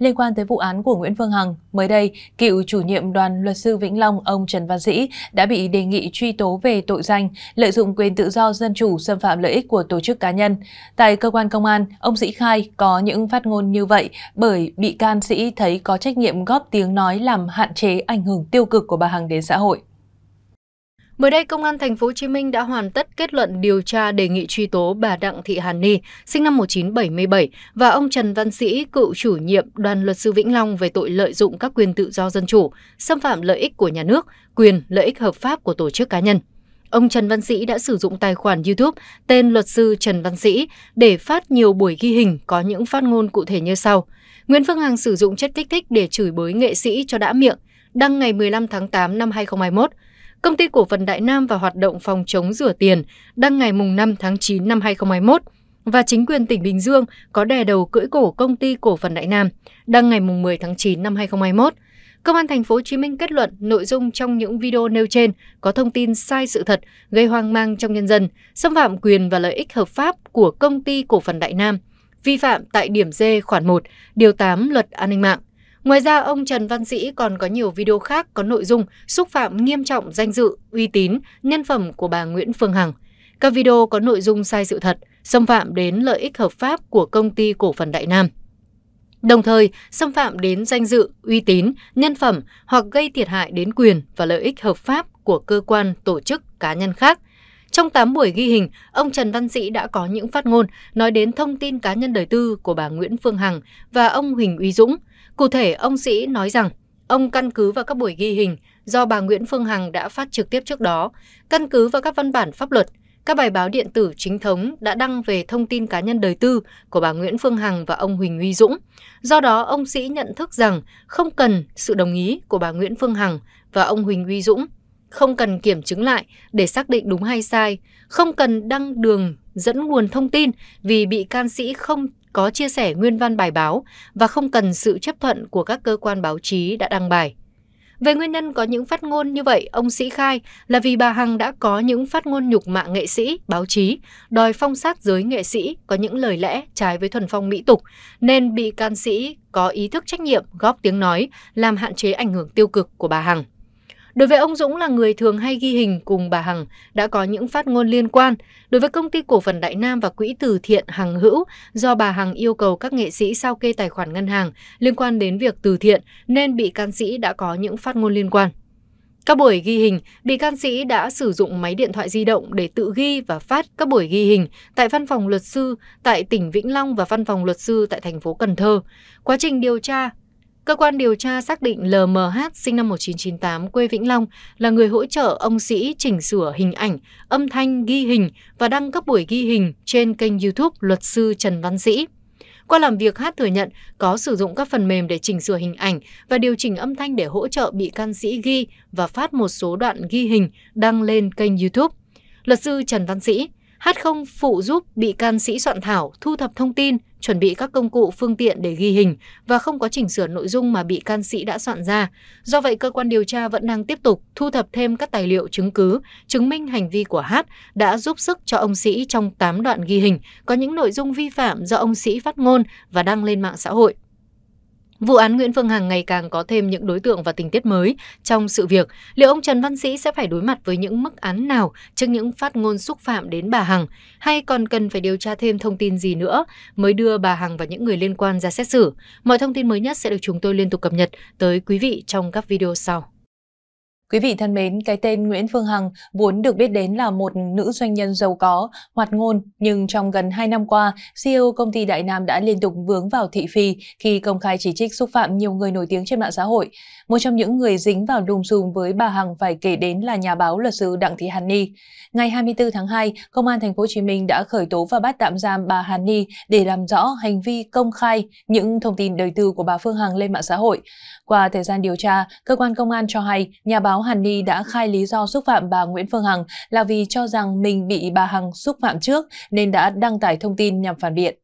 Liên quan tới vụ án của Nguyễn Phương Hằng, mới đây, cựu chủ nhiệm đoàn luật sư Vĩnh Long ông Trần Văn Sĩ đã bị đề nghị truy tố về tội danh lợi dụng quyền tự do dân chủ xâm phạm lợi ích của tổ chức cá nhân. Tại cơ quan công an, ông Sĩ khai có những phát ngôn như vậy bởi bị can Sĩ thấy có trách nhiệm góp tiếng nói làm hạn chế ảnh hưởng tiêu cực của bà Hằng đến xã hội. Mới đây, Công an tp hcm đã hoàn tất kết luận điều tra đề nghị truy tố bà Đặng Thị Hàn Ni, sinh năm 1977, và ông Trần Văn Sĩ, cựu chủ nhiệm đoàn luật sư Vĩnh Long về tội lợi dụng các quyền tự do dân chủ, xâm phạm lợi ích của nhà nước, quyền, lợi ích hợp pháp của tổ chức cá nhân ông Trần Văn Sĩ đã sử dụng tài khoản YouTube tên luật sư Trần Văn Sĩ để phát nhiều buổi ghi hình có những phát ngôn cụ thể như sau. Nguyễn Phương Hằng sử dụng chất kích thích để chửi bới nghệ sĩ cho đã miệng, đăng ngày 15 tháng 8 năm 2021 công ty cổ phần Đại Nam và hoạt động phòng chống rửa tiền đăng ngày 5 tháng 9 năm 2021 và chính quyền tỉnh Bình Dương có đè đầu cưỡi cổ công ty cổ phần Đại Nam đăng ngày 10 tháng 9 năm 2021. Công an thành phố Hồ Chí Minh kết luận nội dung trong những video nêu trên có thông tin sai sự thật, gây hoang mang trong nhân dân, xâm phạm quyền và lợi ích hợp pháp của công ty cổ phần Đại Nam, vi phạm tại điểm D khoản 1, điều 8 Luật An ninh mạng Ngoài ra, ông Trần Văn Sĩ còn có nhiều video khác có nội dung xúc phạm nghiêm trọng danh dự, uy tín, nhân phẩm của bà Nguyễn Phương Hằng. Các video có nội dung sai sự thật, xâm phạm đến lợi ích hợp pháp của công ty cổ phần Đại Nam. Đồng thời, xâm phạm đến danh dự, uy tín, nhân phẩm hoặc gây thiệt hại đến quyền và lợi ích hợp pháp của cơ quan, tổ chức, cá nhân khác. Trong 8 buổi ghi hình, ông Trần Văn Sĩ đã có những phát ngôn nói đến thông tin cá nhân đời tư của bà Nguyễn Phương Hằng và ông Huỳnh Uy Dũng – Cụ thể, ông Sĩ nói rằng ông căn cứ vào các buổi ghi hình do bà Nguyễn Phương Hằng đã phát trực tiếp trước đó, căn cứ vào các văn bản pháp luật, các bài báo điện tử chính thống đã đăng về thông tin cá nhân đời tư của bà Nguyễn Phương Hằng và ông Huỳnh Huy Dũng. Do đó, ông Sĩ nhận thức rằng không cần sự đồng ý của bà Nguyễn Phương Hằng và ông Huỳnh Huy Dũng, không cần kiểm chứng lại để xác định đúng hay sai, không cần đăng đường dẫn nguồn thông tin vì bị can sĩ không có chia sẻ nguyên văn bài báo và không cần sự chấp thuận của các cơ quan báo chí đã đăng bài. Về nguyên nhân có những phát ngôn như vậy, ông Sĩ khai là vì bà Hằng đã có những phát ngôn nhục mạ nghệ sĩ, báo chí, đòi phong sát giới nghệ sĩ, có những lời lẽ trái với thuần phong mỹ tục, nên bị can sĩ có ý thức trách nhiệm góp tiếng nói làm hạn chế ảnh hưởng tiêu cực của bà Hằng. Đối với ông Dũng là người thường hay ghi hình cùng bà Hằng đã có những phát ngôn liên quan đối với công ty cổ phần Đại Nam và quỹ từ thiện Hằng Hữu do bà Hằng yêu cầu các nghệ sĩ sao kê tài khoản ngân hàng liên quan đến việc từ thiện nên bị can sĩ đã có những phát ngôn liên quan. Các buổi ghi hình, bị can sĩ đã sử dụng máy điện thoại di động để tự ghi và phát các buổi ghi hình tại văn phòng luật sư tại tỉnh Vĩnh Long và văn phòng luật sư tại thành phố Cần Thơ. Quá trình điều tra, Cơ quan điều tra xác định LMH sinh năm 1998 quê Vĩnh Long là người hỗ trợ ông Sĩ chỉnh sửa hình ảnh, âm thanh ghi hình và đăng các buổi ghi hình trên kênh YouTube luật sư Trần Văn Sĩ. Qua làm việc, Hát thừa nhận có sử dụng các phần mềm để chỉnh sửa hình ảnh và điều chỉnh âm thanh để hỗ trợ bị can sĩ ghi và phát một số đoạn ghi hình đăng lên kênh YouTube. Luật sư Trần Văn Sĩ H không phụ giúp bị can sĩ soạn thảo thu thập thông tin, chuẩn bị các công cụ phương tiện để ghi hình và không có chỉnh sửa nội dung mà bị can sĩ đã soạn ra. Do vậy, cơ quan điều tra vẫn đang tiếp tục thu thập thêm các tài liệu chứng cứ chứng minh hành vi của H đã giúp sức cho ông sĩ trong 8 đoạn ghi hình có những nội dung vi phạm do ông sĩ phát ngôn và đăng lên mạng xã hội. Vụ án Nguyễn Phương Hằng ngày càng có thêm những đối tượng và tình tiết mới trong sự việc. Liệu ông Trần Văn Sĩ sẽ phải đối mặt với những mức án nào trước những phát ngôn xúc phạm đến bà Hằng? Hay còn cần phải điều tra thêm thông tin gì nữa mới đưa bà Hằng và những người liên quan ra xét xử? Mọi thông tin mới nhất sẽ được chúng tôi liên tục cập nhật tới quý vị trong các video sau. Quý vị thân mến, cái tên Nguyễn Phương Hằng vốn được biết đến là một nữ doanh nhân giàu có, hoạt ngôn, nhưng trong gần 2 năm qua, CEO công ty Đại Nam đã liên tục vướng vào thị phi khi công khai chỉ trích xúc phạm nhiều người nổi tiếng trên mạng xã hội. Một trong những người dính vào lùm xùm với bà Hằng phải kể đến là nhà báo luật sư Đặng Thị Hàn Ni. Ngày 24 tháng 2, Công an thành phố Hồ Chí Minh đã khởi tố và bắt tạm giam bà Hàn Ni để làm rõ hành vi công khai những thông tin đời tư của bà Phương Hằng lên mạng xã hội. Qua thời gian điều tra, cơ quan công an cho hay nhà báo cáo Hàn Ni đã khai lý do xúc phạm bà Nguyễn Phương Hằng là vì cho rằng mình bị bà Hằng xúc phạm trước nên đã đăng tải thông tin nhằm phản biện.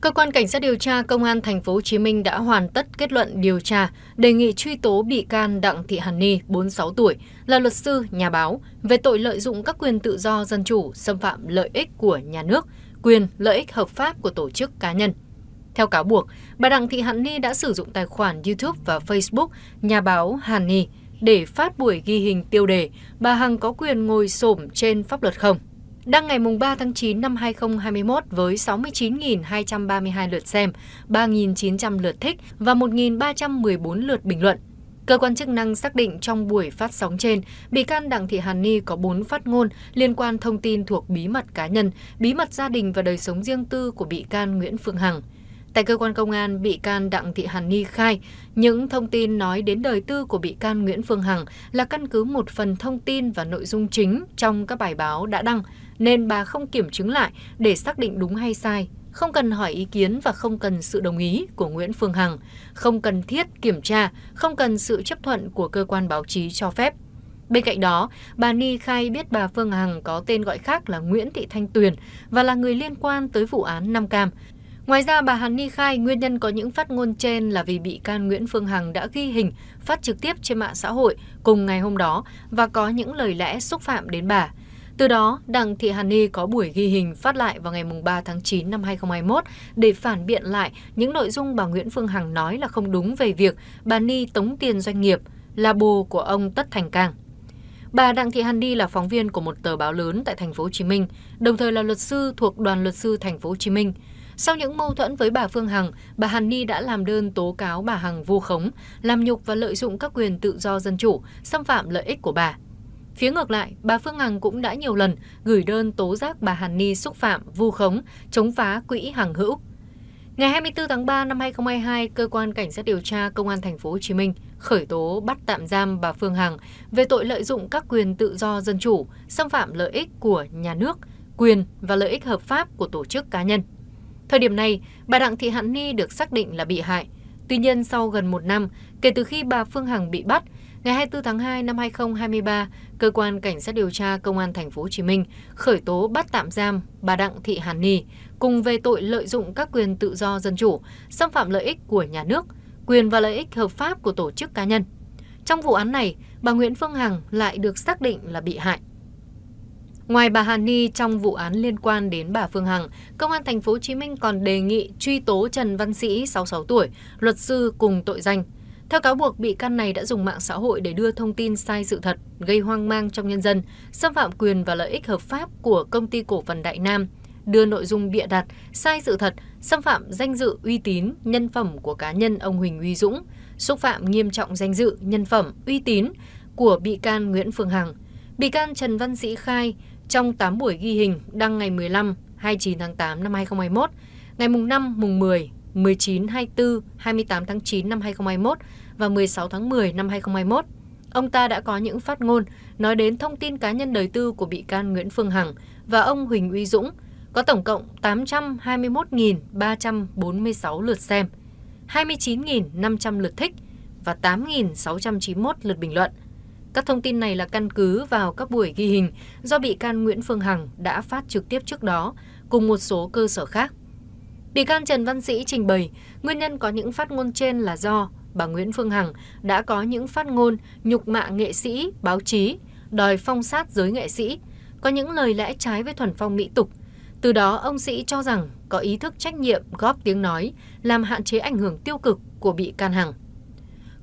Cơ quan cảnh sát điều tra Công an thành phố Hồ Chí Minh đã hoàn tất kết luận điều tra, đề nghị truy tố bị can Đặng Thị Hàn Ni, 46 tuổi, là luật sư, nhà báo về tội lợi dụng các quyền tự do dân chủ, xâm phạm lợi ích của nhà nước, quyền lợi ích hợp pháp của tổ chức cá nhân. Theo cáo buộc, bà Đặng Thị Hàn Ni đã sử dụng tài khoản YouTube và Facebook nhà báo Hàn Ni để phát buổi ghi hình tiêu đề bà Hằng có quyền ngồi xổm trên pháp luật không? Đăng ngày 3 tháng 9 năm 2021 với 69.232 lượt xem, 3.900 lượt thích và 1.314 lượt bình luận. Cơ quan chức năng xác định trong buổi phát sóng trên, bị can Đặng Thị Hàn Ni có 4 phát ngôn liên quan thông tin thuộc bí mật cá nhân, bí mật gia đình và đời sống riêng tư của bị can Nguyễn Phương Hằng. Tại cơ quan công an, bị can Đặng Thị Hàn Ni khai, những thông tin nói đến đời tư của bị can Nguyễn Phương Hằng là căn cứ một phần thông tin và nội dung chính trong các bài báo đã đăng, nên bà không kiểm chứng lại để xác định đúng hay sai, không cần hỏi ý kiến và không cần sự đồng ý của Nguyễn Phương Hằng, không cần thiết kiểm tra, không cần sự chấp thuận của cơ quan báo chí cho phép. Bên cạnh đó, bà Ni khai biết bà Phương Hằng có tên gọi khác là Nguyễn Thị Thanh Tuyền và là người liên quan tới vụ án Nam Cam, Ngoài ra, bà Hàn Ni khai nguyên nhân có những phát ngôn trên là vì bị can Nguyễn Phương Hằng đã ghi hình phát trực tiếp trên mạng xã hội cùng ngày hôm đó và có những lời lẽ xúc phạm đến bà. Từ đó, Đặng Thị Hàn Ni có buổi ghi hình phát lại vào ngày 3 tháng 9 năm 2021 để phản biện lại những nội dung bà Nguyễn Phương Hằng nói là không đúng về việc bà Ni tống tiền doanh nghiệp là bồ của ông Tất Thành Cang. Bà Đặng Thị Hàn Ni là phóng viên của một tờ báo lớn tại thành phố Hồ Chí Minh, đồng thời là luật sư thuộc Đoàn luật sư thành phố Hồ Chí Minh. Sau những mâu thuẫn với bà Phương Hằng, bà Hàn Ni đã làm đơn tố cáo bà Hằng vu khống, làm nhục và lợi dụng các quyền tự do dân chủ, xâm phạm lợi ích của bà. Phía ngược lại, bà Phương Hằng cũng đã nhiều lần gửi đơn tố giác bà Hàn Ni xúc phạm, vu khống, chống phá quỹ hàng hữu. Ngày 24 tháng 3 năm 2022, cơ quan cảnh sát điều tra công an thành phố Hồ Chí Minh khởi tố bắt tạm giam bà Phương Hằng về tội lợi dụng các quyền tự do dân chủ, xâm phạm lợi ích của nhà nước, quyền và lợi ích hợp pháp của tổ chức cá nhân. Thời điểm này, bà Đặng Thị Hàn Ni được xác định là bị hại. Tuy nhiên, sau gần một năm, kể từ khi bà Phương Hằng bị bắt, ngày 24 tháng 2 năm 2023, cơ quan cảnh sát điều tra công an thành phố Hồ Chí Minh khởi tố bắt tạm giam bà Đặng Thị Hàn Ni cùng về tội lợi dụng các quyền tự do dân chủ, xâm phạm lợi ích của nhà nước, quyền và lợi ích hợp pháp của tổ chức cá nhân. Trong vụ án này, bà Nguyễn Phương Hằng lại được xác định là bị hại. Ngoài bà Hàn Ni trong vụ án liên quan đến bà Phương Hằng, Công an thành phố Hồ Chí Minh còn đề nghị truy tố Trần Văn Sĩ 66 tuổi, luật sư cùng tội danh. Theo cáo buộc, bị can này đã dùng mạng xã hội để đưa thông tin sai sự thật, gây hoang mang trong nhân dân, xâm phạm quyền và lợi ích hợp pháp của công ty cổ phần Đại Nam, đưa nội dung bịa đặt, sai sự thật, xâm phạm danh dự uy tín, nhân phẩm của cá nhân ông Huỳnh Uy Dũng, xúc phạm nghiêm trọng danh dự, nhân phẩm, uy tín của bị can Nguyễn Phương Hằng. Bị can Trần Văn Sĩ khai trong 8 buổi ghi hình đăng ngày 15, 29 tháng 8 năm 2021, ngày mùng 5, mùng 10, 19, 24, 28 tháng 9 năm 2021 và 16 tháng 10 năm 2021, ông ta đã có những phát ngôn nói đến thông tin cá nhân đời tư của bị can Nguyễn Phương Hằng và ông Huỳnh Uy Dũng có tổng cộng 821.346 lượt xem, 29.500 lượt thích và 8.691 lượt bình luận – các thông tin này là căn cứ vào các buổi ghi hình do bị can Nguyễn Phương Hằng đã phát trực tiếp trước đó cùng một số cơ sở khác. Bị can Trần Văn Sĩ trình bày, nguyên nhân có những phát ngôn trên là do bà Nguyễn Phương Hằng đã có những phát ngôn nhục mạ nghệ sĩ, báo chí, đòi phong sát giới nghệ sĩ, có những lời lẽ trái với thuần phong mỹ tục. Từ đó, ông Sĩ cho rằng có ý thức trách nhiệm góp tiếng nói, làm hạn chế ảnh hưởng tiêu cực của bị can Hằng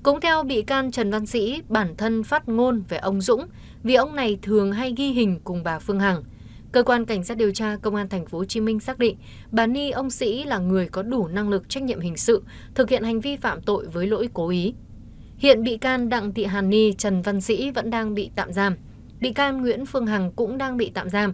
cũng theo bị can trần văn sĩ bản thân phát ngôn về ông dũng vì ông này thường hay ghi hình cùng bà phương hằng cơ quan cảnh sát điều tra công an Thành phố Hồ Chí Minh xác định bà ni ông sĩ là người có đủ năng lực trách nhiệm hình sự thực hiện hành vi phạm tội với lỗi cố ý hiện bị can đặng thị hàn ni trần văn sĩ vẫn đang bị tạm giam bị can nguyễn phương hằng cũng đang bị tạm giam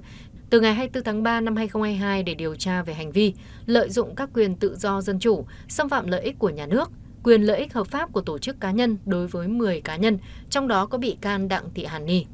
từ ngày 24 tháng 3 năm 2022 để điều tra về hành vi lợi dụng các quyền tự do dân chủ, xâm phạm lợi ích của nhà nước, quyền lợi ích hợp pháp của tổ chức cá nhân đối với một cá nhân trong đó có bị can đặng thị hàn ni